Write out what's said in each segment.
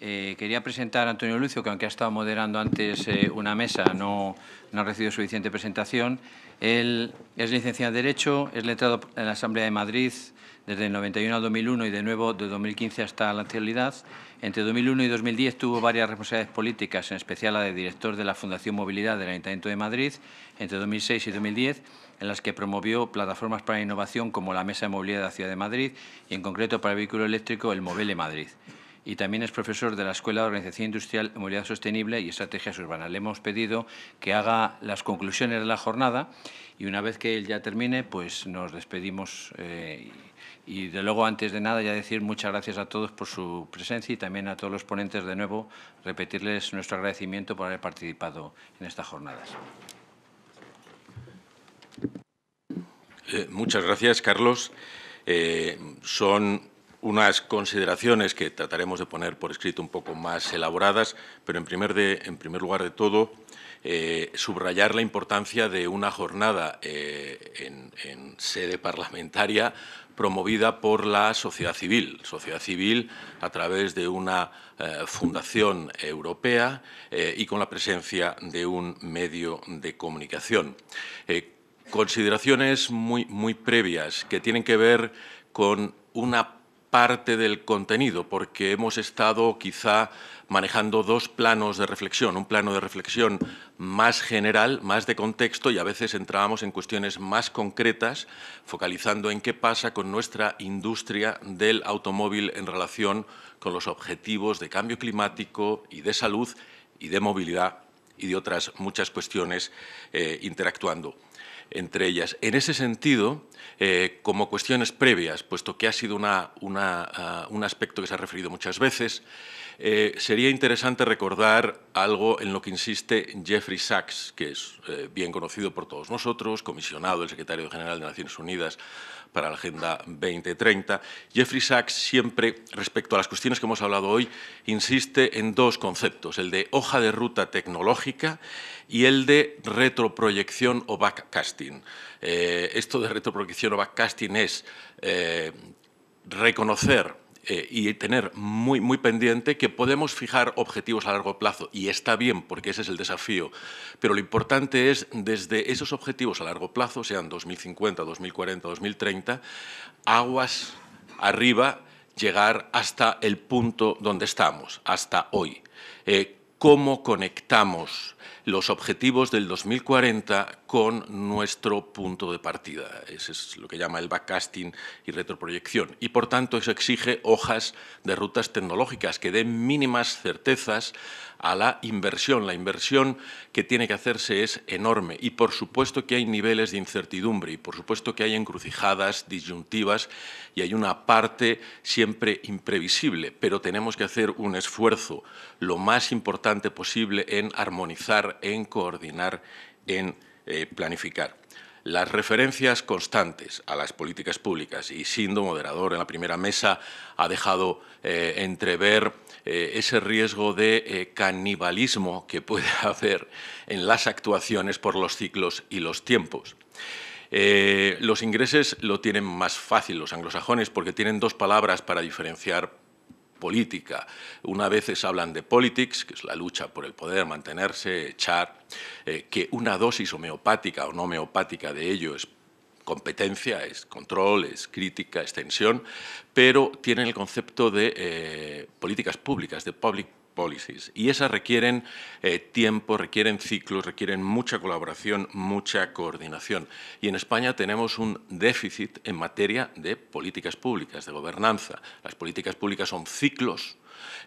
Eh, quería presentar a Antonio Lucio, que aunque ha estado moderando antes eh, una mesa, no, ha recibido suficiente presentación. Él es licenciado en Derecho, es letrado en la Asamblea de Madrid desde el 91 al 2001 y de nuevo de 2015 hasta la actualidad. Entre 2001 y 2010 tuvo varias responsabilidades políticas, en especial la de director de la Fundación Movilidad del Ayuntamiento de Madrid entre 2006 y 2010, en las que promovió plataformas para la innovación como la Mesa de Movilidad de la Ciudad de Madrid y en concreto para el vehículo eléctrico el Movele Madrid y también es profesor de la Escuela de Organización Industrial, Movilidad Sostenible y Estrategias Urbanas. Le hemos pedido que haga las conclusiones de la jornada y una vez que él ya termine, pues nos despedimos. Eh, y de luego, antes de nada, ya decir muchas gracias a todos por su presencia y también a todos los ponentes de nuevo, repetirles nuestro agradecimiento por haber participado en estas jornadas. Eh, muchas gracias, Carlos. Eh, son unas consideraciones que trataremos de poner por escrito un poco más elaboradas, pero en primer, de, en primer lugar de todo, eh, subrayar la importancia de una jornada eh, en, sede parlamentaria promovida por la sociedad civil, sociedad civil a través de una eh, fundación europea y con la presencia de un medio de comunicación. consideraciones muy, muy previas que tienen que ver con una parte del contenido, porque hemos estado quizá manejando dos planos de reflexión, un plano de reflexión más general, más de contexto, y a veces entrábamos en cuestiones más concretas, focalizando en qué pasa con nuestra industria del automóvil en relación con los objetivos de cambio climático y de salud y de movilidad y de otras muchas cuestiones eh, interactuando entre ellas. En ese sentido, eh, como cuestiones previas, puesto que ha sido ah, un aspecto que se ha referido muchas veces, eh, sería interesante recordar algo en lo que insiste Jeffrey Sachs, que es eh, bien conocido por todos nosotros, comisionado, del secretario general de Naciones Unidas para la Agenda 2030. Jeffrey Sachs siempre, respecto a las cuestiones que hemos hablado hoy, insiste en dos conceptos, el de hoja de ruta tecnológica y el de retroproyección o backcasting. Eh, esto de retroproyección o backcasting es eh, reconocer eh, y tener muy, muy pendiente que podemos fijar objetivos a largo plazo y está bien porque ese es el desafío, pero lo importante es desde esos objetivos a largo plazo, sean 2050, 2040, 2030, aguas arriba llegar hasta el punto donde estamos, hasta hoy. Eh, ¿Cómo conectamos los objetivos del 2040 con nuestro punto de partida. Ese es lo que llama el backcasting y retroproyección. Y por tanto, eso exige hojas de rutas tecnológicas que den mínimas certezas a la inversión. La inversión que tiene que hacerse es enorme y por supuesto que hay niveles de incertidumbre y por supuesto que hay encrucijadas, disyuntivas y hay una parte siempre imprevisible, pero tenemos que hacer un esfuerzo lo más importante posible en armonizar en coordinar, en eh, planificar. Las referencias constantes a las políticas públicas y siendo moderador en la primera mesa ha dejado eh, entrever eh, ese riesgo de canibalismo que puede haber en las actuaciones por los ciclos y los tiempos. los ingleses lo tienen más fácil, los anglosajones, porque tienen dos palabras para diferenciar política. Una vez hablan de politics, que es la lucha por el poder, mantenerse, echar, eh, que una dosis homeopática o no homeopática de ello es competencia, es control, es crítica, es tensión, pero tienen el concepto de eh, políticas públicas, de public policies. Y esas requieren eh, tiempo, requieren ciclos, requieren mucha colaboración, mucha coordinación. Y en España tenemos un déficit en materia de políticas públicas, de gobernanza. Las políticas públicas son ciclos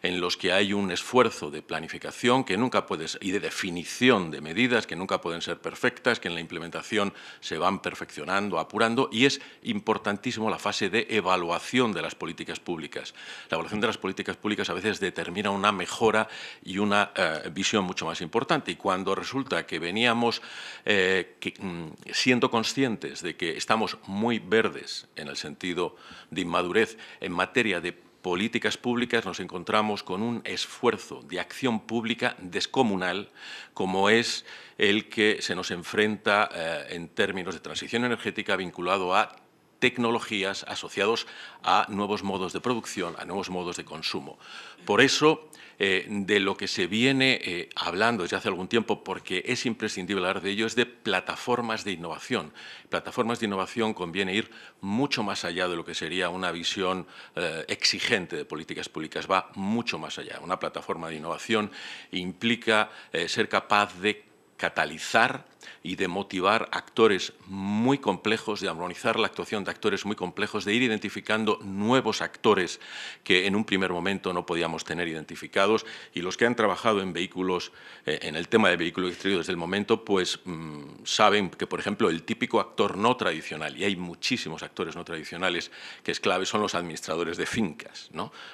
en los que hay un esfuerzo de planificación que nunca y de definición de medidas que nunca pueden ser perfectas, que en la implementación se van perfeccionando, apurando, y es importantísimo la fase de evaluación de las políticas públicas. La evaluación de las políticas públicas a veces determina una mejora y una eh, visión mucho más importante, y cuando resulta que veníamos eh, mm, siendo conscientes de que estamos muy verdes en el sentido de inmadurez en materia de políticas públicas nos encontramos con un esfuerzo de acción pública descomunal como es el que se nos enfrenta eh, en términos de transición energética vinculado a tecnologías asociados a nuevos modos de producción, a nuevos modos de consumo. Por eso, eh, de lo que se viene eh, hablando desde hace algún tiempo, porque es imprescindible hablar de ello, es de plataformas de innovación. Plataformas de innovación conviene ir mucho más allá de lo que sería una visión eh, exigente de políticas públicas, va mucho más allá. Una plataforma de innovación implica ser capaz de catalizar y de motivar actores muy complejos, de armonizar la actuación de actores muy complejos, de ir identificando nuevos actores que en un primer momento no podíamos tener identificados y los que han trabajado en vehículos, eh, en el tema de vehículos distribuidos desde el momento, pues mm, saben que, por ejemplo, el típico actor no tradicional, y hay muchísimos actores no tradicionales que es clave, son los administradores de fincas,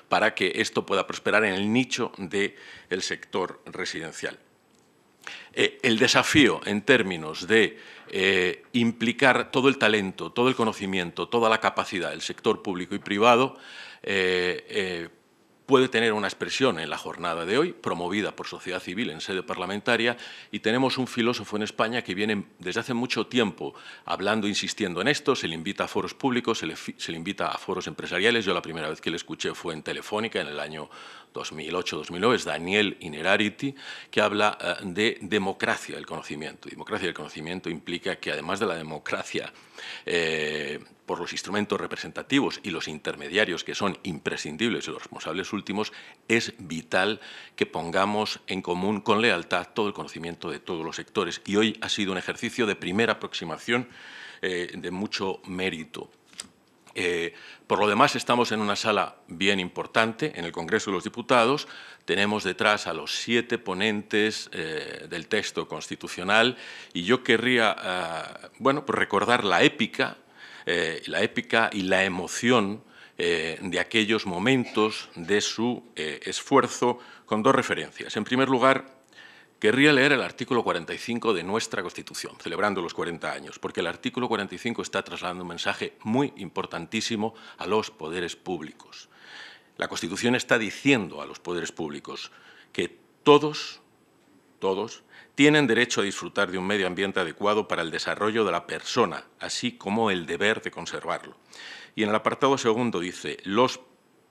para que esto pueda prosperar en el nicho del sector residencial. Eh, el desafío en términos de eh, implicar todo el talento, todo el conocimiento, toda la capacidad del sector público y privado eh, puede tener una expresión en la jornada de hoy, promovida por sociedad civil en sede parlamentaria, y tenemos un filósofo en España que viene desde hace mucho tiempo hablando, insistiendo en esto, se le invita a foros públicos, se le, se le invita a foros empresariales, yo la primera vez que le escuché fue en Telefónica en el año 2008-2009, es Daniel Inerarity, que habla eh, de democracia del conocimiento. Democracia del conocimiento implica que además de la democracia eh, por los instrumentos representativos y los intermediarios que son imprescindibles y los responsables últimos, es vital que pongamos en común con lealtad todo el conocimiento de todos los sectores. Y hoy ha sido un ejercicio de primera aproximación eh, de mucho mérito. Eh, por lo demás, estamos en una sala bien importante, en el Congreso de los Diputados. Tenemos detrás a los siete ponentes eh, del texto constitucional y yo querría eh, bueno, pues recordar la épica, la épica y la emoción de aquellos momentos de su esfuerzo con dos referencias. En primer lugar, Querría leer el artículo 45 de nuestra Constitución, celebrando los 40 años, porque el artículo 45 está trasladando un mensaje muy importantísimo a los poderes públicos. La Constitución está diciendo a los poderes públicos que todos, todos, tienen derecho a disfrutar de un medio ambiente adecuado para el desarrollo de la persona, así como el deber de conservarlo. Y en el apartado segundo dice, los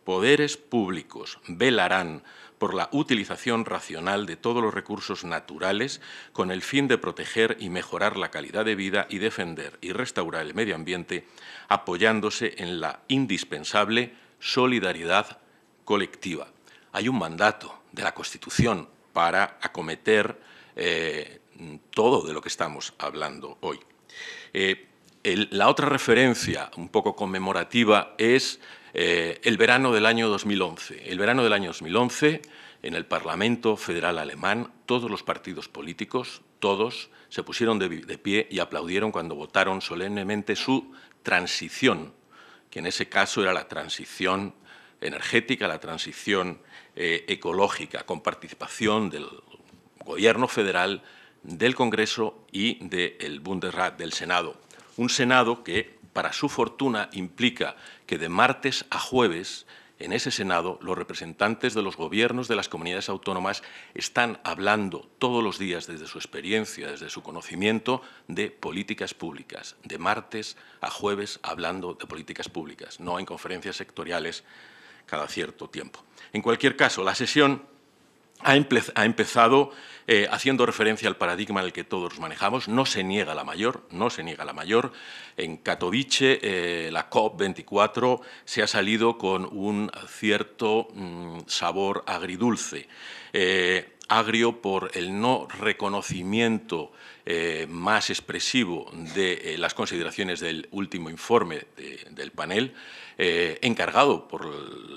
poderes públicos velarán por la utilización racional de todos los recursos naturales con el fin de proteger y mejorar la calidad de vida y defender y restaurar el medio ambiente, apoyándose en la indispensable solidaridad colectiva. Hay un mandato de la Constitución para acometer eh, todo de lo que estamos hablando hoy. Eh, la otra referencia, un poco conmemorativa, es eh, el verano del año 2011. El verano del año 2011, en el Parlamento Federal Alemán, todos los partidos políticos, todos, se pusieron de, pie y aplaudieron cuando votaron solemnemente su transición, que en ese caso era la transición energética, la transición eh, ecológica, con participación del Gobierno federal, del Congreso y del Bundesrat, del Senado. Un Senado que, para su fortuna, implica que de martes a jueves en ese Senado los representantes de los gobiernos de las comunidades autónomas están hablando todos los días desde su experiencia, desde su conocimiento, de políticas públicas, de martes a jueves hablando de políticas públicas, no en conferencias sectoriales cada cierto tiempo. En cualquier caso, la sesión ha, empezado eh, haciendo referencia al paradigma en el que todos manejamos. No se niega la mayor, no se niega la mayor. En Katowice, eh, la COP24 se ha salido con un cierto mm, sabor agridulce. Eh, agrio por el no reconocimiento eh, más expresivo de eh, las consideraciones del último informe del panel, eh, encargado por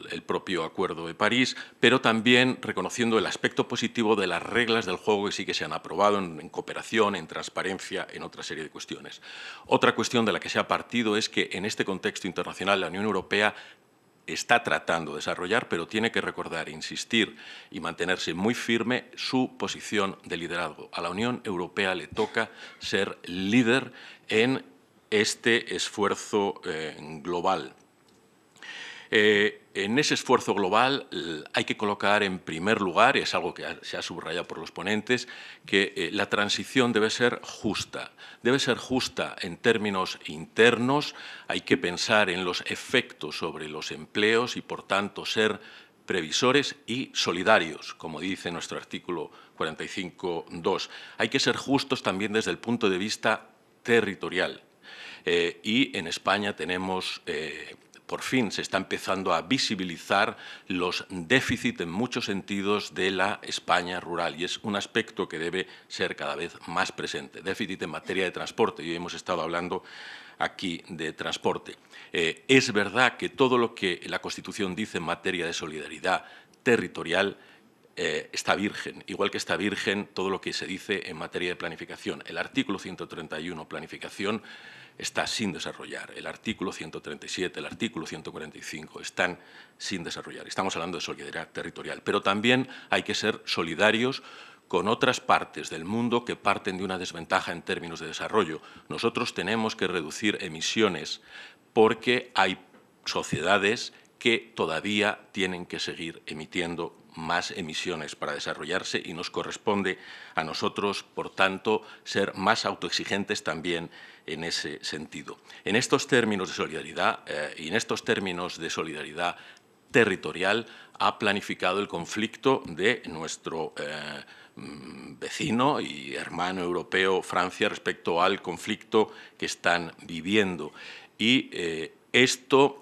el, propio Acuerdo de París, pero también reconociendo el aspecto positivo de las reglas del juego que sí que se han aprobado en cooperación, en transparencia, en otra serie de cuestiones. Otra cuestión de la que se ha partido es que en este contexto internacional la Unión Europea está tratando de desarrollar, pero tiene que recordar, insistir y mantenerse muy firme su posición de liderazgo. A la Unión Europea le toca ser líder en este esfuerzo eh, global. Eh, en ese esfuerzo global hay que colocar en primer lugar, es algo que se ha subrayado por los ponentes, que eh, la transición debe ser justa. Debe ser justa en términos internos, hay que pensar en los efectos sobre los empleos y, por tanto, ser previsores y solidarios, como dice nuestro artículo 45.2. Hay que ser justos también desde el punto de vista territorial. Eh, y en España tenemos por fin se está empezando a visibilizar los déficits en muchos sentidos de la España rural y es un aspecto que debe ser cada vez más presente. Déficit en materia de transporte, y hemos estado hablando aquí de transporte. Eh, es verdad que todo lo que la Constitución dice en materia de solidaridad territorial eh, está virgen, igual que está virgen todo lo que se dice en materia de planificación. El artículo 131, planificación, está sin desarrollar. El artículo 137, el artículo 145 están sin desarrollar. Estamos hablando de solidaridad territorial, pero también hay que ser solidarios con otras partes del mundo que parten de una desventaja en términos de desarrollo. Nosotros tenemos que reducir emisiones porque hay sociedades que todavía tienen que seguir emitiendo más emisiones para desarrollarse y nos corresponde a nosotros, por tanto, ser más autoexigentes también en ese sentido. En estos términos de solidaridad eh, y en estos términos de solidaridad territorial ha planificado el conflicto de nuestro eh, mm, vecino y hermano europeo Francia respecto al conflicto que están viviendo. Y eh, esto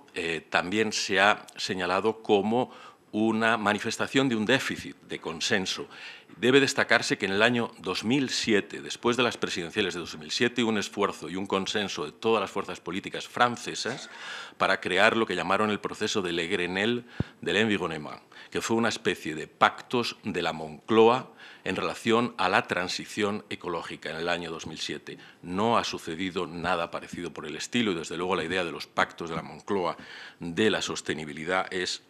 también se ha señalado como una manifestación de un déficit de consenso. Debe destacarse que en el año 2007, después de las presidenciales de 2007, un esfuerzo y un consenso de todas las fuerzas políticas francesas para crear lo que llamaron el proceso de Le Grenelle de l'Environnement, que fue una especie de pactos de la Moncloa en relación a la transición ecológica en el año 2007. No ha sucedido nada parecido por el estilo y desde luego la idea de los pactos de la Moncloa de la sostenibilidad es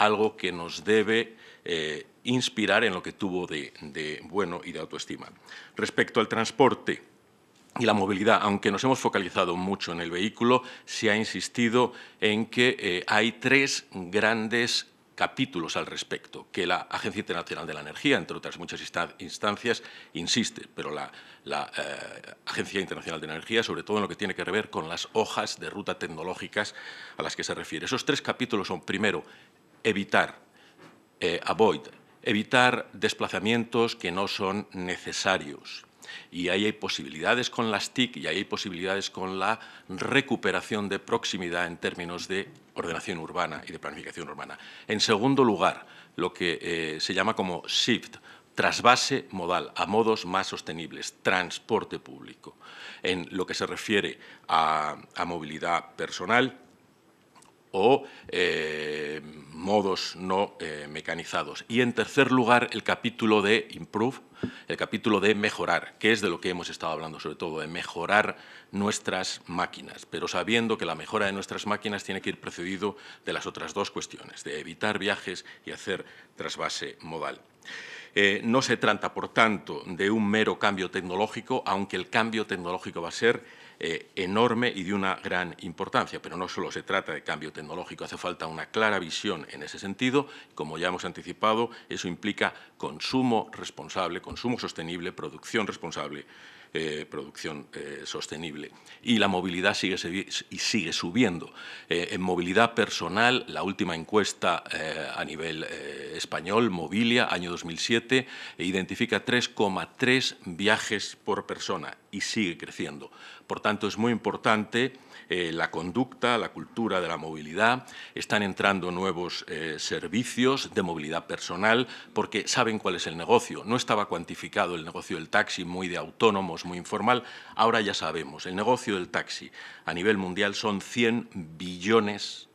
algo que nos debe eh, inspirar en lo que tuvo de, bueno y de autoestima. Respecto al transporte, y la movilidad, aunque nos hemos focalizado mucho en el vehículo, se ha insistido en que eh, hay tres grandes capítulos al respecto, que la Agencia Internacional de la Energía, entre otras muchas instancias, insiste, pero la, eh, Agencia Internacional de la Energía, sobre todo en lo que tiene que ver con las hojas de ruta tecnológicas a las que se refiere. Esos tres capítulos son, primero, evitar, eh, avoid, evitar desplazamientos que no son necesarios. Y ahí hay posibilidades con las TIC y ahí hay posibilidades con la recuperación de proximidad en términos de ordenación urbana y de planificación urbana. En segundo lugar, lo que eh, se llama como shift, trasvase modal a modos más sostenibles, transporte público. En lo que se refiere a movilidad personal, o eh, modos no eh, mecanizados. Y en tercer lugar, el capítulo de improve, el capítulo de mejorar, que es de lo que hemos estado hablando sobre todo, de mejorar nuestras máquinas, pero sabiendo que la mejora de nuestras máquinas tiene que ir precedido de las otras dos cuestiones, de evitar viajes y hacer trasvase modal. Eh, no se trata, por tanto, de un mero cambio tecnológico, aunque el cambio tecnológico va a ser eh, enorme y de una gran importancia. Pero no solo se trata de cambio tecnológico, hace falta una clara visión en ese sentido. Como ya hemos anticipado, eso implica consumo responsable, consumo sostenible, producción responsable eh, producción eh, sostenible. Y la movilidad sigue, subiendo. Eh, en movilidad personal, la última encuesta a nivel español, Movilia, año 2007, identifica 3,3 viajes por persona y sigue creciendo. Por tanto, es muy importante eh, la conducta, la cultura de la movilidad, están entrando nuevos eh, servicios de movilidad personal porque saben cuál es el negocio. No estaba cuantificado el negocio del taxi muy de autónomos, muy informal, ahora ya sabemos, el negocio del taxi a nivel mundial son 100 billones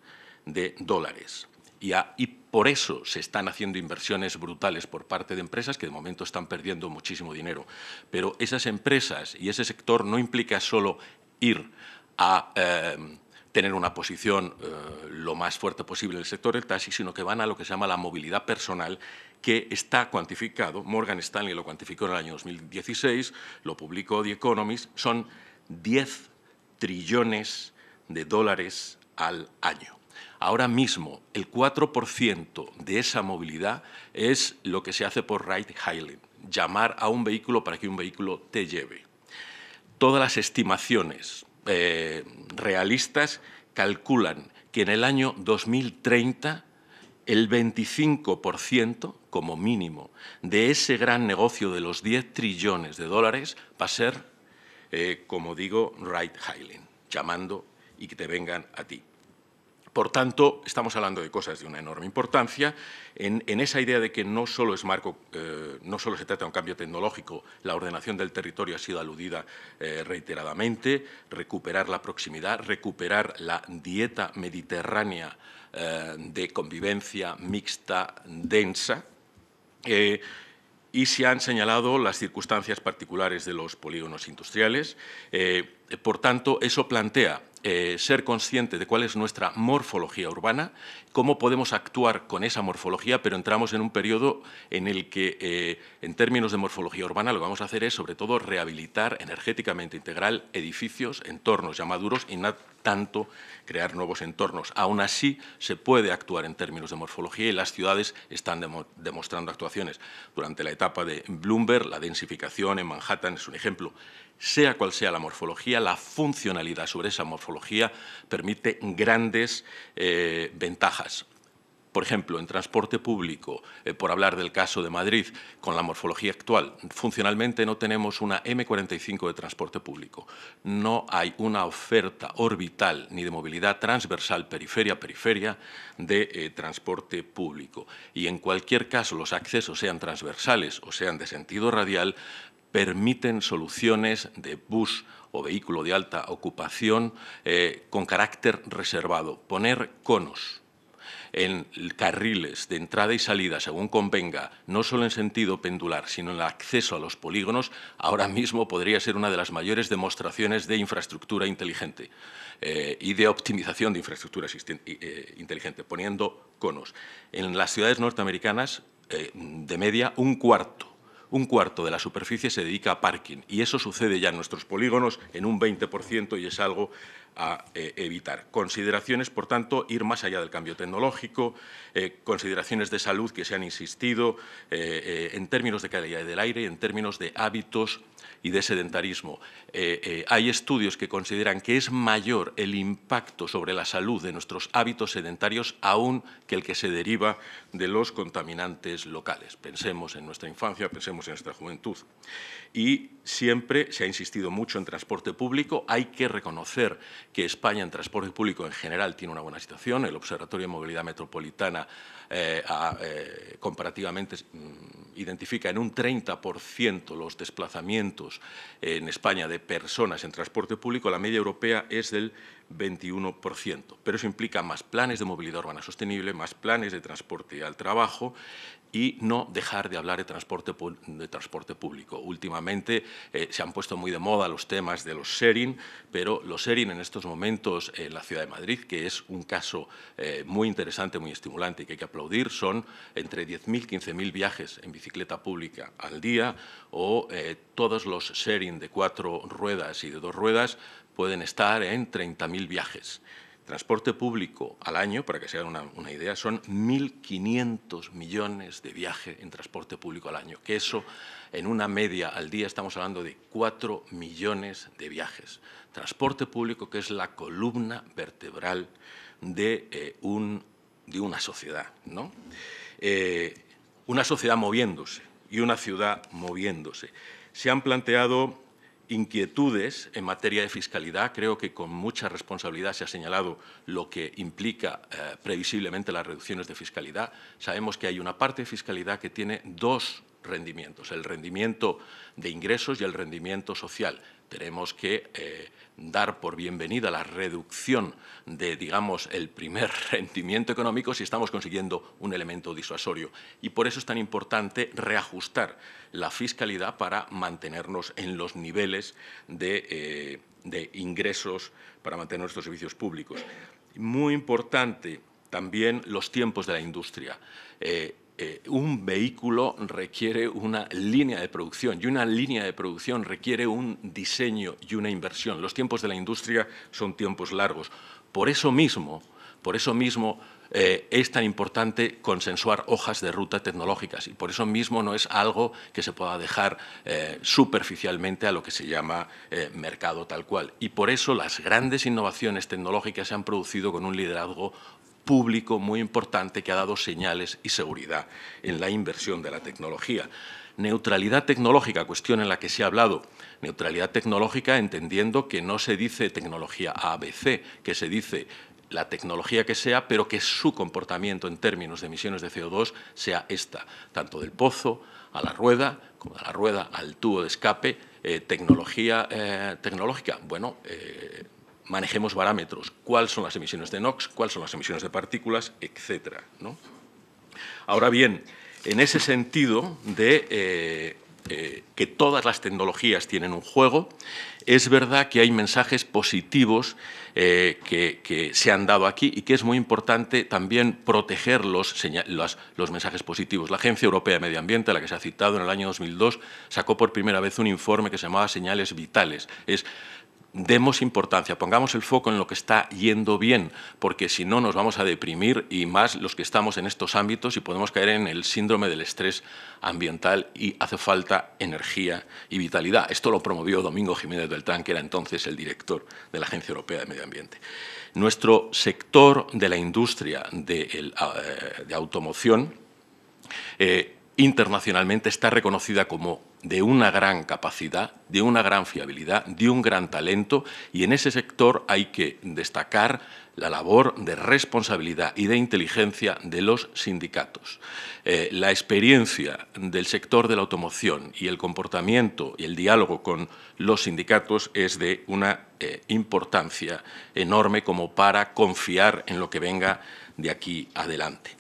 de dólares. y, por eso se están haciendo inversiones brutales por parte de empresas que de momento están perdiendo muchísimo dinero. Pero esas empresas y ese sector no implica solo ir a eh, tener una posición eh, lo más fuerte posible en el sector del taxi, sino que van a lo que se llama la movilidad personal, que está cuantificado, Morgan Stanley lo cuantificó en el año 2016, lo publicó The Economist, son 10 trillones de dólares al año. Ahora mismo, el 4% de esa movilidad es lo que se hace por ride hailing, llamar a un vehículo para que un vehículo te lleve. Todas las estimaciones eh, realistas calculan que en el año 2030 el 25% como mínimo de ese gran negocio de los 10 trillones de dólares va a ser, eh, como digo, right hailing, llamando y que te vengan a ti. Por tanto, estamos hablando de cosas de una enorme importancia. En, esa idea de que eh, no solo, se trata de un cambio tecnológico, la ordenación del territorio ha sido aludida eh, reiteradamente, recuperar la proximidad, recuperar la dieta mediterránea eh, de convivencia mixta densa y se han señalado las circunstancias particulares de los polígonos industriales. por tanto, eso plantea eh, ser consciente de cuál es nuestra morfología urbana, cómo podemos actuar con esa morfología, pero entramos en un periodo en el que, eh, en términos de morfología urbana, lo que vamos a hacer es, sobre todo, rehabilitar energéticamente integral edificios, entornos ya maduros y tanto crear nuevos entornos. Aún así, se puede actuar en términos de morfología y las ciudades están demostrando actuaciones. Durante la etapa de Bloomberg, la densificación en Manhattan es un ejemplo. Sea cual sea la morfología, la funcionalidad sobre esa morfología permite grandes eh, ventajas por ejemplo, en transporte público, eh, por hablar del caso de Madrid, con la morfología actual, funcionalmente no tenemos una M45 de transporte público. No hay una oferta orbital ni de movilidad transversal periferia-periferia de eh, transporte público. Y en cualquier caso, los accesos sean transversales o sean de sentido radial, permiten soluciones de bus o vehículo de alta ocupación eh, con carácter reservado. Poner conos en carriles de entrada y salida según convenga, no solo en sentido pendular, sino en el acceso a los polígonos, ahora mismo podría ser una de las mayores demostraciones de infraestructura inteligente eh, y de optimización de infraestructura eh, inteligente, poniendo conos. En las ciudades norteamericanas, eh, de media, un cuarto un cuarto de la superficie se dedica a parking y eso sucede ya en nuestros polígonos en un 20% y es algo a eh, evitar. Consideraciones, por tanto, ir más allá del cambio tecnológico, eh, consideraciones de salud que se han insistido eh, en términos de calidad del aire, en términos de hábitos y de sedentarismo. hay estudios que consideran que es mayor el impacto sobre la salud de nuestros hábitos sedentarios aún que el que se deriva de los contaminantes locales. Pensemos en nuestra infancia, pensemos en nuestra juventud. Y Siempre se ha insistido mucho en transporte público. Hay que reconocer que España en transporte público en general tiene una buena situación. El Observatorio de Movilidad Metropolitana eh, eh, comparativamente mm, identifica en un 30% los desplazamientos en España de personas en transporte público. La media europea es del 21%. Pero eso implica más planes de movilidad urbana sostenible, más planes de transporte al trabajo y no dejar de hablar de transporte, de transporte público. Últimamente eh, se han puesto muy de moda los temas de los sharing, pero los sharing en estos momentos en la Ciudad de Madrid, que es un caso eh, muy interesante, muy estimulante y que hay que aplaudir, son entre 10.000 y 15.000 viajes en bicicleta pública al día o eh, todos los sharing de cuatro ruedas y de dos ruedas pueden estar en 30.000 viajes transporte público al año, para que se hagan una, idea, son 1.500 millones de viajes en transporte público al año, que eso en una media al día estamos hablando de 4 millones de viajes. Transporte público que es la columna vertebral de, eh, una sociedad, eh, una sociedad moviéndose y una ciudad moviéndose. Se han planteado inquietudes en materia de fiscalidad. Creo que con mucha responsabilidad se ha señalado lo que implica eh, previsiblemente las reducciones de fiscalidad. Sabemos que hay una parte de fiscalidad que tiene dos rendimientos, el rendimiento de ingresos y el rendimiento social. Tenemos que eh, dar por bienvenida la reducción de, digamos, el primer rendimiento económico si estamos consiguiendo un elemento disuasorio. Y por eso es tan importante reajustar la fiscalidad para mantenernos en los niveles de, eh, ingresos, para mantener nuestros servicios públicos. Muy importante también los tiempos de la industria. Eh, eh, un vehículo requiere una línea de producción y una línea de producción requiere un diseño y una inversión. Los tiempos de la industria son tiempos largos. Por eso mismo, por eso mismo eh, es tan importante consensuar hojas de ruta tecnológicas y por eso mismo no es algo que se pueda dejar eh, superficialmente a lo que se llama mercado tal cual. Y por eso las grandes innovaciones tecnológicas se han producido con un liderazgo público muy importante que ha dado señales y seguridad en la inversión de la tecnología. Neutralidad tecnológica, cuestión en la que se ha hablado. Neutralidad tecnológica entendiendo que no se dice tecnología ABC, que se dice la tecnología que sea, pero que su comportamiento en términos de emisiones de CO2 sea esta, tanto del pozo a la rueda, como de la rueda al tubo de escape, eh, tecnología eh, tecnológica. Bueno, eh, manejemos parámetros. cuáles son las emisiones de NOx, cuáles son las emisiones de partículas, etc. Ahora bien, en ese sentido de eh, eh, que todas las tecnologías tienen un juego, es verdad que hay mensajes positivos eh, que, se han dado aquí y que es muy importante también proteger los, mensajes positivos. La Agencia Europea de Medio Ambiente, la que se ha citado en el año 2002, sacó por primera vez un informe que se llamaba Señales Vitales. Es demos importancia, pongamos el foco en lo que está yendo bien, porque si no nos vamos a deprimir y más los que estamos en estos ámbitos y podemos caer en el síndrome del estrés ambiental y hace falta energía y vitalidad. Esto lo promovió Domingo Jiménez Beltrán, que era entonces el director de la Agencia Europea de Medio Ambiente. Nuestro sector de la industria de, eh, automoción eh, internacionalmente está reconocida como de una gran capacidad, de una gran fiabilidad, de un gran talento y en ese sector hay que destacar la labor de responsabilidad y de inteligencia de los sindicatos. Eh, la experiencia del sector de la automoción y el comportamiento y el diálogo con los sindicatos es de una eh, importancia enorme como para confiar en lo que venga de aquí adelante.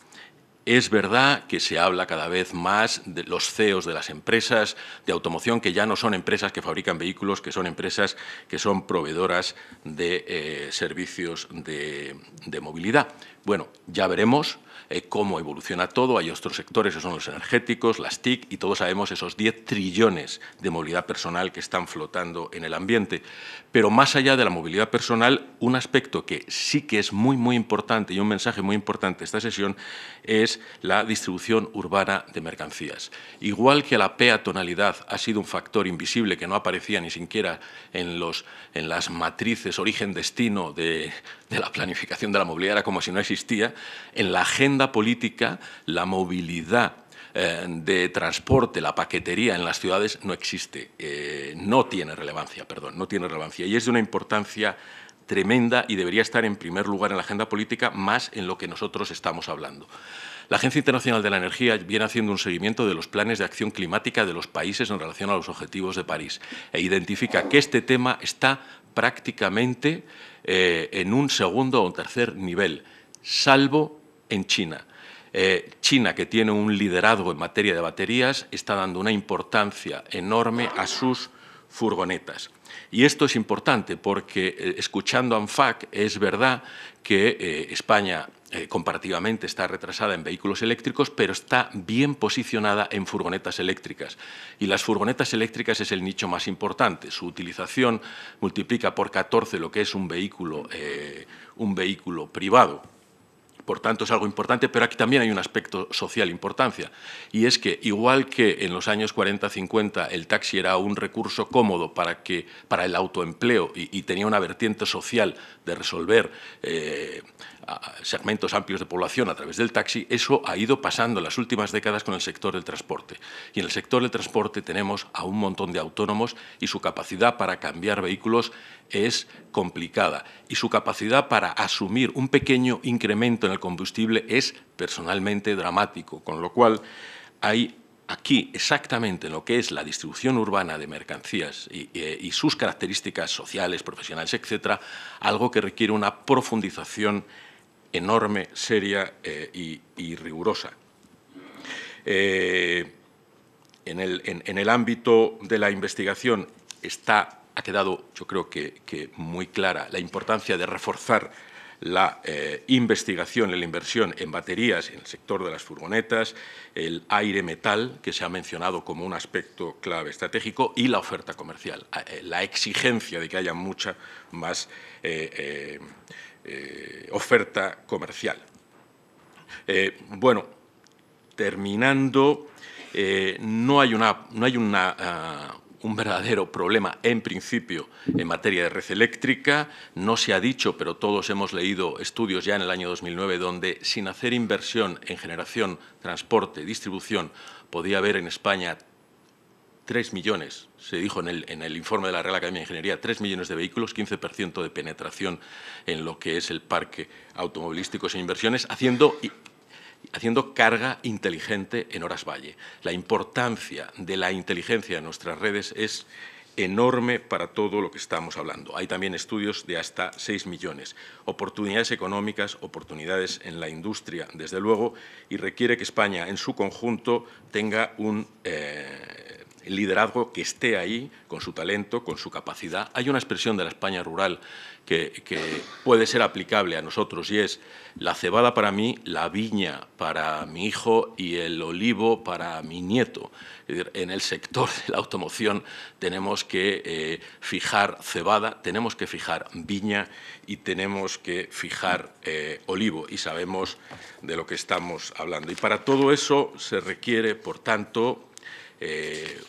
Es verdad que se habla cada vez más de los CEOs de las empresas de automoción, que ya no son empresas que fabrican vehículos, que son empresas que son proveedoras de eh, servicios de movilidad. Bueno, ya veremos eh, cómo evoluciona todo. Hay otros sectores, esos son los energéticos, las TIC, y todos sabemos esos 10 trillones de movilidad personal que están flotando en el ambiente. Pero más allá de la movilidad personal, un aspecto que sí que es muy, muy importante y un mensaje muy importante de esta sesión es la distribución urbana de mercancías. Igual que la peatonalidad ha sido un factor invisible que no aparecía ni siquiera en, los, en las matrices origen-destino de, la planificación de la movilidad, era como si no existía, en la agenda política la movilidad eh, de transporte, la paquetería en las ciudades no existe, eh, no tiene relevancia, perdón, no tiene relevancia y es de una importancia tremenda y debería estar en primer lugar en la agenda política, más en lo que nosotros estamos hablando. La Agencia Internacional de la Energía viene haciendo un seguimiento de los planes de acción climática de los países en relación a los objetivos de París e identifica que este tema está prácticamente eh, en un segundo o tercer nivel, salvo en China. Eh, China, que tiene un liderazgo en materia de baterías, está dando una importancia enorme a sus furgonetas. Y esto es importante porque, eh, escuchando a ANFAC, es verdad que España eh, comparativamente está retrasada en vehículos eléctricos, pero está bien posicionada en furgonetas eléctricas. Y las furgonetas eléctricas es el nicho más importante. Su utilización multiplica por 14 lo que es un vehículo, eh, un vehículo privado. Por tanto, es algo importante, pero aquí también hay un aspecto social importancia, y es que, igual que en los años 40-50 el taxi era un recurso cómodo para, que, para el autoempleo y, tenía una vertiente social de resolver eh, segmentos amplios de población a través del taxi, eso ha ido pasando en las últimas décadas con el sector del transporte. Y en el sector del transporte tenemos a un montón de autónomos y su capacidad para cambiar vehículos es complicada y su capacidad para asumir un pequeño incremento en el combustible es personalmente dramático, con lo cual hay aquí exactamente en lo que es la distribución urbana de mercancías y, sus características sociales, profesionales, etcétera, algo que requiere una profundización enorme, seria eh, y, rigurosa. Eh, en, el, ámbito de la investigación está, ha quedado, yo creo que, muy clara, la importancia de reforzar la eh, investigación y la inversión en baterías en el sector de las furgonetas, el aire-metal, que se ha mencionado como un aspecto clave estratégico, y la oferta comercial, la exigencia de que haya mucha más eh, oferta comercial. Eh, bueno, terminando, eh, no hay, no hay ah, un verdadero problema en principio en materia de red eléctrica. No se ha dicho, pero todos hemos leído estudios ya en el año 2009 donde sin hacer inversión en generación, transporte, distribución, podía haber en España 3 millones, se dijo en el, en el, informe de la Real Academia de Ingeniería, 3 millones de vehículos, 15% de penetración en lo que es el parque automovilístico e inversiones, haciendo, haciendo carga inteligente en horas valle. La importancia de la inteligencia en nuestras redes es enorme para todo lo que estamos hablando. Hay también estudios de hasta 6 millones. Oportunidades económicas, oportunidades en la industria, desde luego, y requiere que España en su conjunto tenga un... Eh, el liderazgo que esté ahí, con su talento, con su capacidad. Hay una expresión de la España rural que, puede ser aplicable a nosotros y es la cebada para mí, la viña para mi hijo y el olivo para mi nieto. en el sector de la automoción tenemos que eh, fijar cebada, tenemos que fijar viña y tenemos que fijar eh, olivo y sabemos de lo que estamos hablando. Y para todo eso se requiere, por tanto, eh,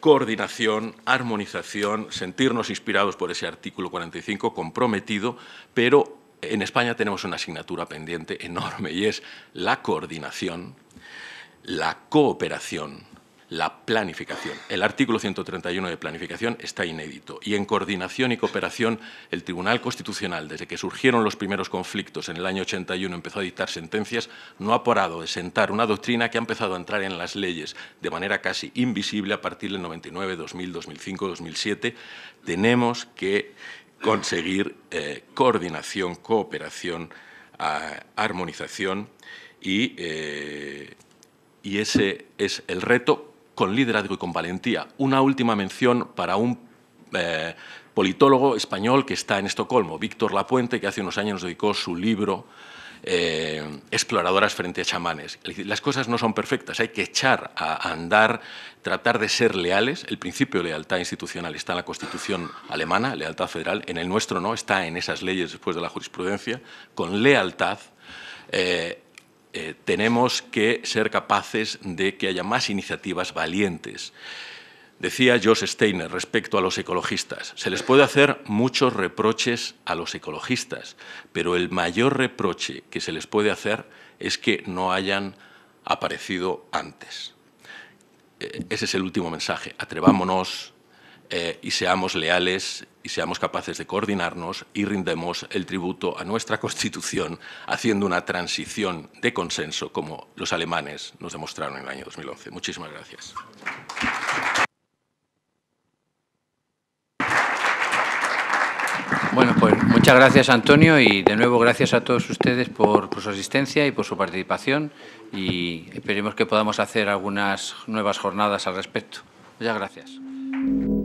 coordinación, armonización, sentirnos inspirados por ese artículo 45 comprometido, pero en España tenemos una asignatura pendiente enorme y es la coordinación, la cooperación la planificación. El artículo 131 de planificación está inédito y en coordinación y cooperación el Tribunal Constitucional, desde que surgieron los primeros conflictos en el año 81, empezó a dictar sentencias, no ha parado de sentar una doctrina que ha empezado a entrar en las leyes de manera casi invisible a partir del 99, 2000, 2005, 2007. Tenemos que conseguir eh, coordinación, cooperación, armonización y... Eh, y ese es el reto con liderazgo y con valentía. Una última mención para un eh, politólogo español que está en Estocolmo, Víctor Lapuente, que hace unos años nos dedicó su libro eh, Exploradoras frente a chamanes. Las cosas no son perfectas, hay que echar a andar, tratar de ser leales. El principio de lealtad institucional está en la Constitución alemana, lealtad federal, en el nuestro no, está en esas leyes después de la jurisprudencia. Con lealtad eh, eh, tenemos que ser capaces de que haya más iniciativas valientes. Decía Josh Steiner respecto a los ecologistas, se les puede hacer muchos reproches a los ecologistas, pero el mayor reproche que se les puede hacer es que no hayan aparecido antes. Eh, ese es el último mensaje. Atrevámonos eh, y seamos leales y seamos capaces de coordinarnos y rindemos el tributo a nuestra Constitución haciendo una transición de consenso como los alemanes nos demostraron en el año 2011. Muchísimas gracias. Bueno, pues muchas gracias Antonio y de nuevo gracias a todos ustedes por, por, su asistencia y por su participación y esperemos que podamos hacer algunas nuevas jornadas al respecto. Muchas gracias.